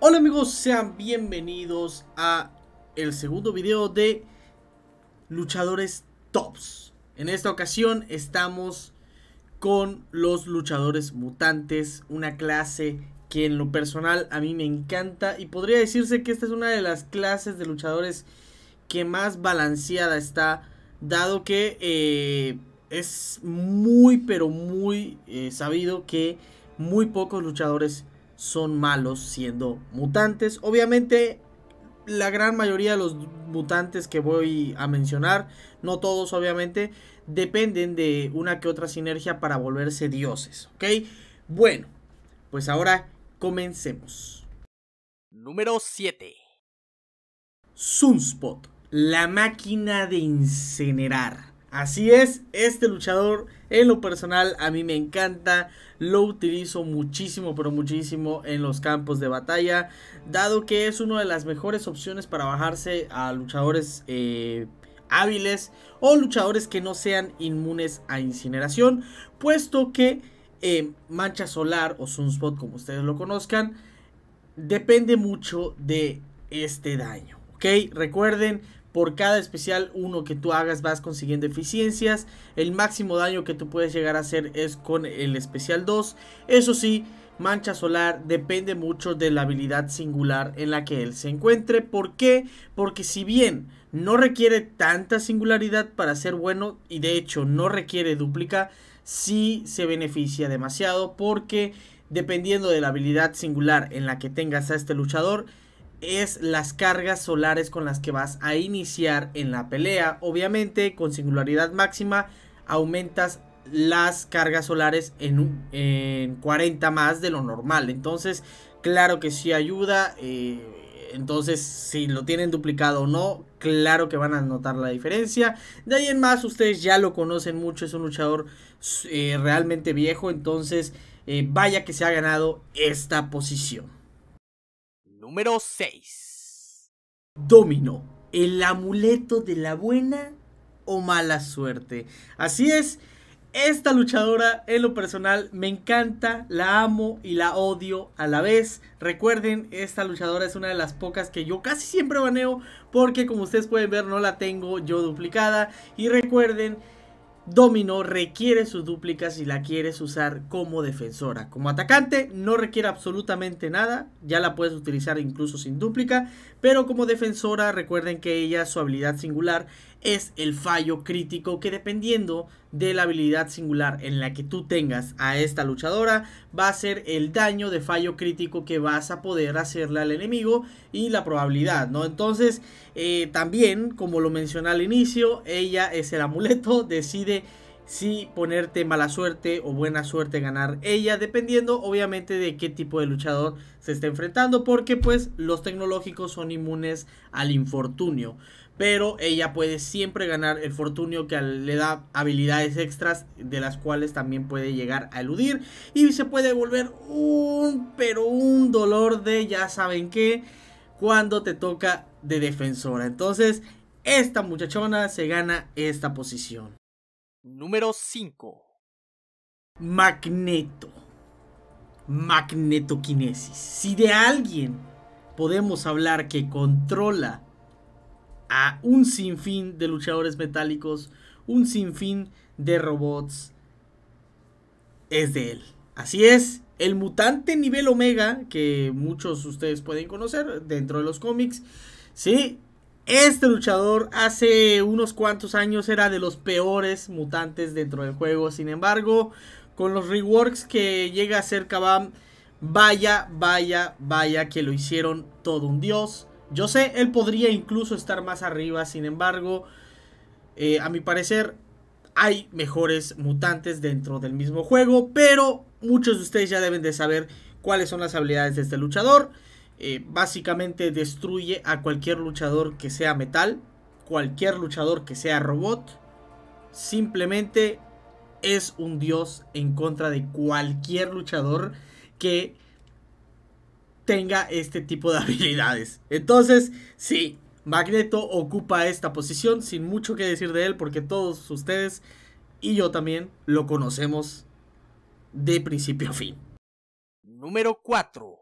Hola amigos, sean bienvenidos a el segundo video de luchadores tops. En esta ocasión estamos con los luchadores mutantes, una clase que en lo personal a mí me encanta y podría decirse que esta es una de las clases de luchadores que más balanceada está, dado que eh, es muy pero muy eh, sabido que muy pocos luchadores son malos siendo mutantes. Obviamente la gran mayoría de los mutantes que voy a mencionar, no todos obviamente, dependen de una que otra sinergia para volverse dioses, ¿ok? Bueno, pues ahora comencemos. Número 7. Sunspot, la máquina de incinerar. Así es, este luchador en lo personal a mí me encanta, lo utilizo muchísimo, pero muchísimo en los campos de batalla, dado que es una de las mejores opciones para bajarse a luchadores eh, hábiles o luchadores que no sean inmunes a incineración, puesto que eh, Mancha Solar o Sunspot, como ustedes lo conozcan, depende mucho de este daño. ¿Ok? Recuerden, por cada especial uno que tú hagas vas consiguiendo eficiencias. El máximo daño que tú puedes llegar a hacer es con el especial 2. Eso sí, Mancha Solar depende mucho de la habilidad singular en la que él se encuentre. ¿Por qué? Porque si bien no requiere tanta singularidad para ser bueno y de hecho no requiere duplica, sí se beneficia demasiado porque dependiendo de la habilidad singular en la que tengas a este luchador, es las cargas solares con las que vas a iniciar en la pelea. Obviamente con singularidad máxima aumentas las cargas solares en, un, 40 más de lo normal. Entonces, claro que sí ayuda. Eh, entonces, si lo tienen duplicado o no, claro que van a notar la diferencia. De ahí en más, ustedes ya lo conocen mucho, es un luchador eh, realmente viejo. Entonces, eh, vaya que se ha ganado esta posición. Número 6. Domino, el amuleto de la buena o mala suerte. Así es, esta luchadora en lo personal me encanta, la amo y la odio a la vez. Recuerden, esta luchadora es una de las pocas que yo casi siempre baneo porque como ustedes pueden ver no la tengo yo duplicada. Y recuerden Domino requiere sus dúplicas si la quieres usar como defensora. Como atacante no requiere absolutamente nada, ya la puedes utilizar incluso sin dúplica, pero como defensora recuerden que ella su habilidad singular es el fallo crítico que dependiendo de la habilidad singular en la que tú tengas a esta luchadora va a ser el daño de fallo crítico que vas a poder hacerle al enemigo y la probabilidad, ¿no? Entonces, eh, también, como lo mencioné al inicio, ella es el amuleto, decide si ponerte mala suerte o buena suerte ganar ella, dependiendo obviamente de qué tipo de luchador se está enfrentando, porque pues los tecnológicos son inmunes al infortunio pero ella puede siempre ganar el fortunio que le da habilidades extras de las cuales también puede llegar a eludir y se puede volver un pero un dolor de ya saben qué cuando te toca de defensora. Entonces, esta muchachona se gana esta posición. Número 5. Magneto. Magnetoquinesis. Si de alguien podemos hablar que controla a un sinfín de luchadores metálicos, un sinfín de robots, es de él. Así es, el mutante nivel Omega, que muchos de ustedes pueden conocer dentro de los cómics, ¿sí? Este luchador hace unos cuantos años era de los peores mutantes dentro del juego, sin embargo, con los reworks que llega a ser Kabam, vaya, vaya, vaya que lo hicieron todo un dios. Yo sé, él podría incluso estar más arriba, sin embargo, eh, a mi parecer hay mejores mutantes dentro del mismo juego, pero muchos de ustedes ya deben de saber cuáles son las habilidades de este luchador. Eh, básicamente destruye a cualquier luchador que sea metal, cualquier luchador que sea robot. Simplemente es un dios en contra de cualquier luchador que tenga este tipo de habilidades. Entonces, sí, Magneto ocupa esta posición sin mucho que decir de él porque todos ustedes y yo también lo conocemos de principio a fin. Número 4.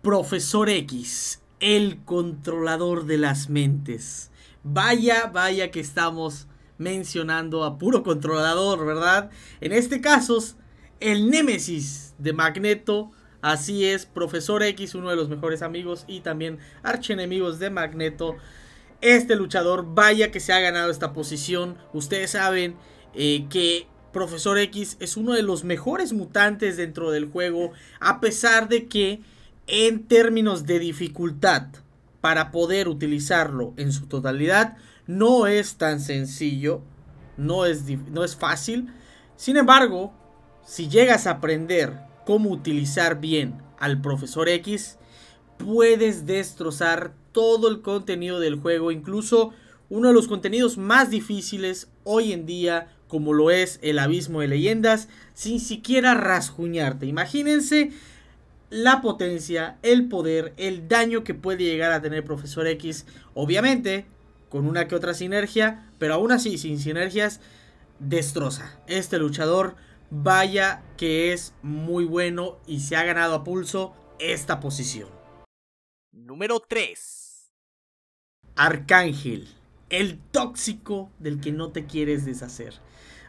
Profesor X, el controlador de las mentes. Vaya, vaya que estamos mencionando a puro controlador, ¿verdad? En este caso, el némesis de Magneto Así es, Profesor X, uno de los mejores amigos y también archienemigos de Magneto. Este luchador, vaya que se ha ganado esta posición. Ustedes saben eh, que Profesor X es uno de los mejores mutantes dentro del juego, a pesar de que en términos de dificultad para poder utilizarlo en su totalidad no es tan sencillo, no es, no es fácil. Sin embargo, si llegas a aprender cómo utilizar bien al profesor X, puedes destrozar todo el contenido del juego, incluso uno de los contenidos más difíciles hoy en día, como lo es el abismo de leyendas, sin siquiera rasguñarte. Imagínense la potencia, el poder, el daño que puede llegar a tener Profesor X, obviamente con una que otra sinergia, pero aún así sin sinergias, destroza. Este luchador Vaya que es muy bueno y se ha ganado a pulso esta posición. Número 3. Arcángel, el tóxico del que no te quieres deshacer.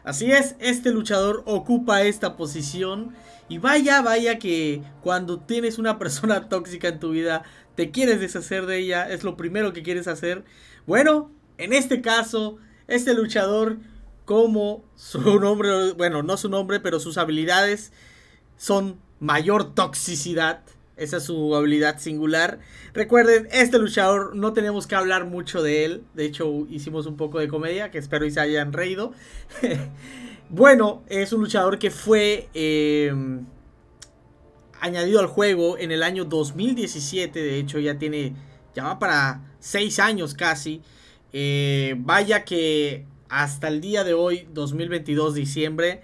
Así es, este luchador ocupa esta posición y vaya, vaya que cuando tienes una persona tóxica en tu vida, te quieres deshacer de ella, es lo primero que quieres hacer. Bueno, en este caso, este luchador como su nombre, bueno, no su nombre, pero sus habilidades son mayor toxicidad. Esa es su habilidad singular. Recuerden, este luchador no tenemos que hablar mucho de él. De hecho, hicimos un poco de comedia, que espero y se hayan reído. bueno, es un luchador que fue eh, añadido al juego en el año 2017. De hecho, ya tiene, ya va para 6 años casi. Eh, vaya que hasta el día de hoy, 2022, diciembre,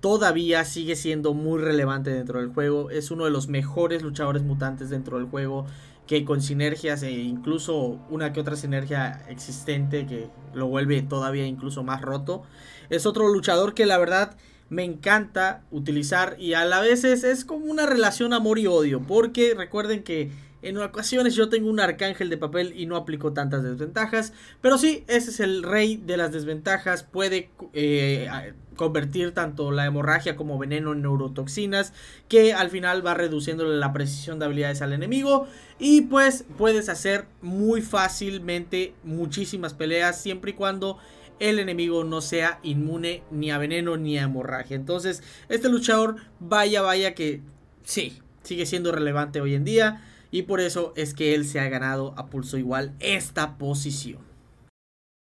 todavía sigue siendo muy relevante dentro del juego. Es uno de los mejores luchadores mutantes dentro del juego. Que con sinergias e incluso una que otra sinergia existente que lo vuelve todavía incluso más roto. Es otro luchador que la verdad me encanta utilizar y a la vez es, es como una relación amor y odio. Porque recuerden que en ocasiones yo tengo un arcángel de papel y no aplico tantas desventajas. Pero sí, ese es el rey de las desventajas. Puede eh, convertir tanto la hemorragia como veneno en neurotoxinas. Que al final va reduciéndole la precisión de habilidades al enemigo. Y pues puedes hacer muy fácilmente muchísimas peleas. Siempre y cuando el enemigo no sea inmune ni a veneno ni a hemorragia. Entonces, este luchador, vaya, vaya que sí, sigue siendo relevante hoy en día. Y por eso es que él se ha ganado a pulso igual esta posición.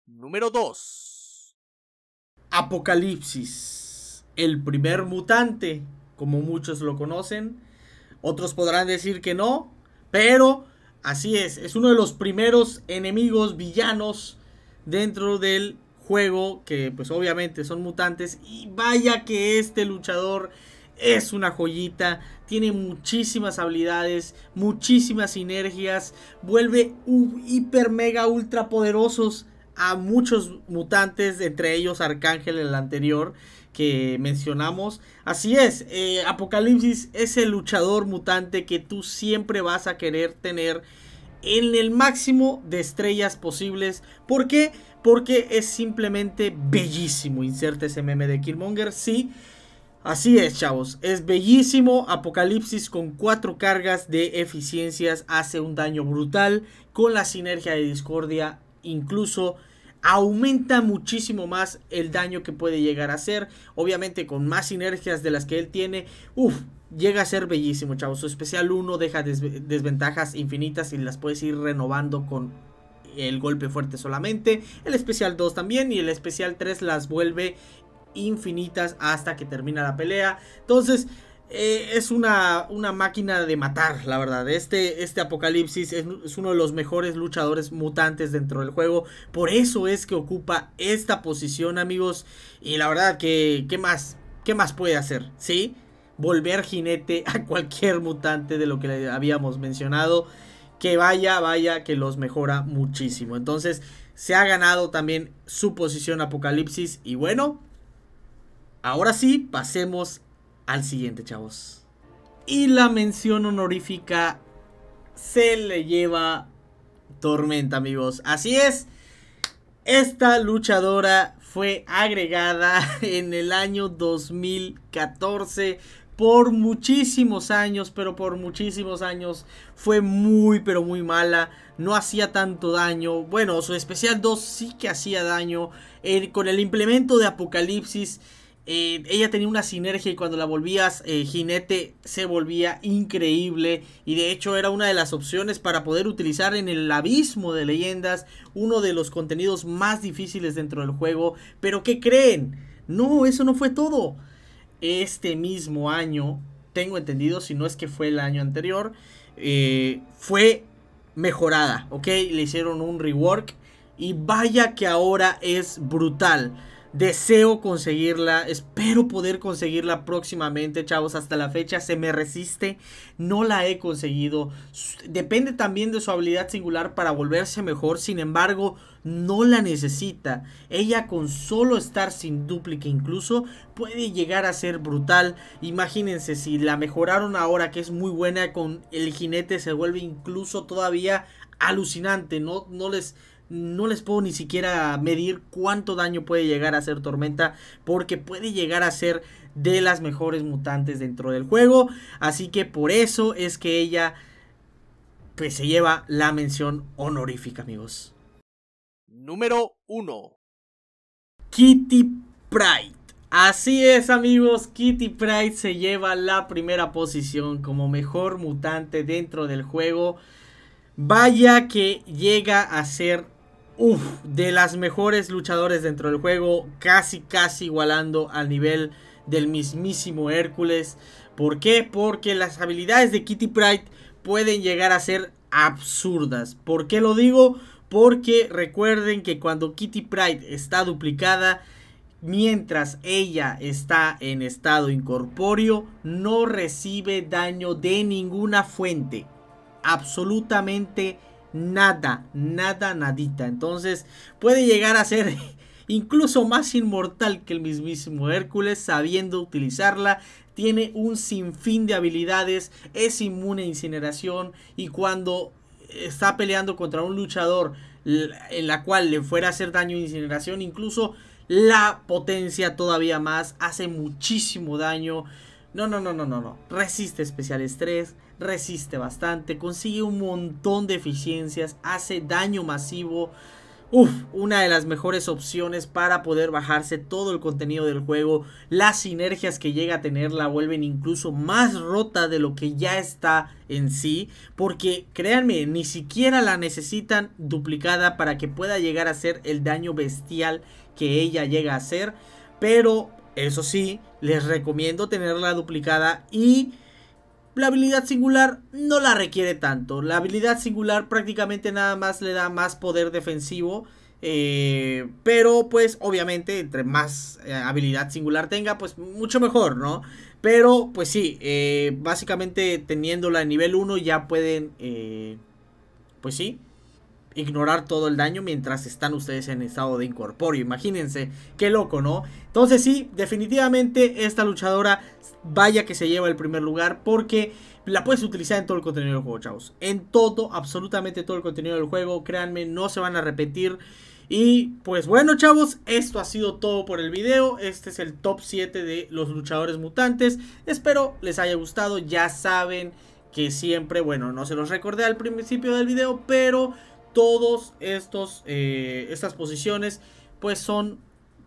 Número 2. Apocalipsis. El primer mutante, como muchos lo conocen. Otros podrán decir que no, pero así es. Es uno de los primeros enemigos villanos dentro del juego que pues obviamente son mutantes y vaya que este luchador es una joyita, tiene muchísimas habilidades, muchísimas sinergias, vuelve hiper mega ultra poderosos a muchos mutantes, entre ellos Arcángel el anterior que mencionamos. Así es, eh, Apocalipsis es el luchador mutante que tú siempre vas a querer tener en el máximo de estrellas posibles. ¿Por qué? Porque es simplemente bellísimo. Inserte ese meme de Killmonger, sí. Así es, chavos. Es bellísimo. Apocalipsis con cuatro cargas de eficiencias hace un daño brutal. Con la sinergia de discordia, incluso aumenta muchísimo más el daño que puede llegar a hacer. Obviamente, con más sinergias de las que él tiene, uf llega a ser bellísimo, chavos. Su especial 1 deja desventajas infinitas y las puedes ir renovando con el golpe fuerte solamente, el especial 2 también y el especial 3 las vuelve infinitas hasta que termina la pelea. Entonces, eh, es una, una, máquina de matar, la verdad. Este, este Apocalipsis es, uno de los mejores luchadores mutantes dentro del juego. Por eso es que ocupa esta posición, amigos. Y la verdad que, ¿qué más? ¿Qué más puede hacer? ¿Sí? Volver jinete a cualquier mutante de lo que le habíamos mencionado. Que vaya, vaya, que los mejora muchísimo. Entonces, se ha ganado también su posición Apocalipsis. Y bueno, Ahora sí, pasemos al siguiente, chavos. Y la mención honorífica se le lleva Tormenta, amigos. Así es. Esta luchadora fue agregada en el año 2014 por muchísimos años, pero por muchísimos años fue muy, pero muy mala. No hacía tanto daño. Bueno, su especial 2 sí que hacía daño. Eh, con el implemento de Apocalipsis eh, ella tenía una sinergia y cuando la volvías eh, jinete se volvía increíble y de hecho era una de las opciones para poder utilizar en el abismo de leyendas uno de los contenidos más difíciles dentro del juego. Pero ¿qué creen? No, eso no fue todo. Este mismo año, tengo entendido, si no es que fue el año anterior, eh, fue mejorada, ¿ok? Le hicieron un rework y vaya que ahora es brutal. Deseo conseguirla, espero poder conseguirla próximamente, chavos. Hasta la fecha se me resiste, no la he conseguido. Depende también de su habilidad singular para volverse mejor, sin embargo, no la necesita. Ella con solo estar sin duplica incluso puede llegar a ser brutal. Imagínense si la mejoraron ahora que es muy buena con el jinete se vuelve incluso todavía alucinante. No, no les no les puedo ni siquiera medir cuánto daño puede llegar a hacer Tormenta, porque puede llegar a ser de las mejores mutantes dentro del juego. Así que por eso es que ella pues, se lleva la mención honorífica, amigos. Número 1. Kitty Pride. Así es amigos, Kitty Pride se lleva la primera posición como mejor mutante dentro del juego. Vaya que llega a ser uff, de las mejores luchadores dentro del juego, casi casi igualando al nivel del mismísimo Hércules. ¿Por qué? Porque las habilidades de Kitty Pride pueden llegar a ser absurdas. ¿Por qué lo digo? Porque recuerden que cuando Kitty Pride está duplicada, mientras ella está en estado incorpóreo, no recibe daño de ninguna fuente. Absolutamente nada, nada, nadita. Entonces puede llegar a ser incluso más inmortal que el mismísimo Hércules, sabiendo utilizarla. Tiene un sinfín de habilidades, es inmune a incineración y cuando está peleando contra un luchador en la cual le fuera a hacer daño a incineración, incluso la potencia todavía más, hace muchísimo daño. No, no, no, no, no, no. Resiste especial estrés, resiste bastante, consigue un montón de eficiencias, hace daño masivo. Uf, una de las mejores opciones para poder bajarse todo el contenido del juego. Las sinergias que llega a tener la vuelven incluso más rota de lo que ya está en sí. Porque créanme, ni siquiera la necesitan duplicada para que pueda llegar a ser el daño bestial que ella llega a hacer. Pero, eso sí, les recomiendo tenerla duplicada y la habilidad singular no la requiere tanto. La habilidad singular prácticamente nada más le da más poder defensivo. Eh, pero pues obviamente entre más eh, habilidad singular tenga pues mucho mejor, ¿no? Pero pues sí, eh, básicamente teniéndola en nivel 1 ya pueden pues sí, ignorar todo el daño mientras están ustedes en estado de incorporio, Imagínense, qué loco, ¿no? Entonces sí, definitivamente esta luchadora vaya que se lleva el primer lugar porque la puedes utilizar en todo el contenido del juego, chavos. En todo, absolutamente todo el contenido del juego, créanme, no se van a repetir. Y pues bueno chavos, esto ha sido todo por el video, este es el top 7 de los luchadores mutantes, espero les haya gustado, ya saben que siempre, bueno, no se los recordé al principio del video, pero todos estos eh, estas posiciones pues son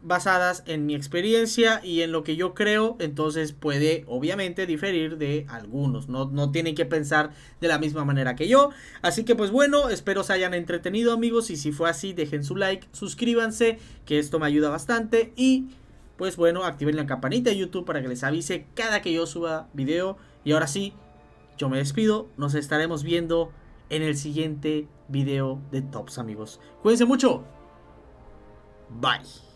basadas en mi experiencia y en lo que yo creo entonces puede obviamente diferir de algunos no, no tienen que pensar de la misma manera que yo así que pues bueno espero se hayan entretenido amigos y si fue así dejen su like suscríbanse que esto me ayuda bastante y pues bueno activen la campanita de youtube para que les avise cada que yo suba video y ahora sí yo me despido nos estaremos viendo en el siguiente video de Tops, amigos. Cuídense mucho. Bye.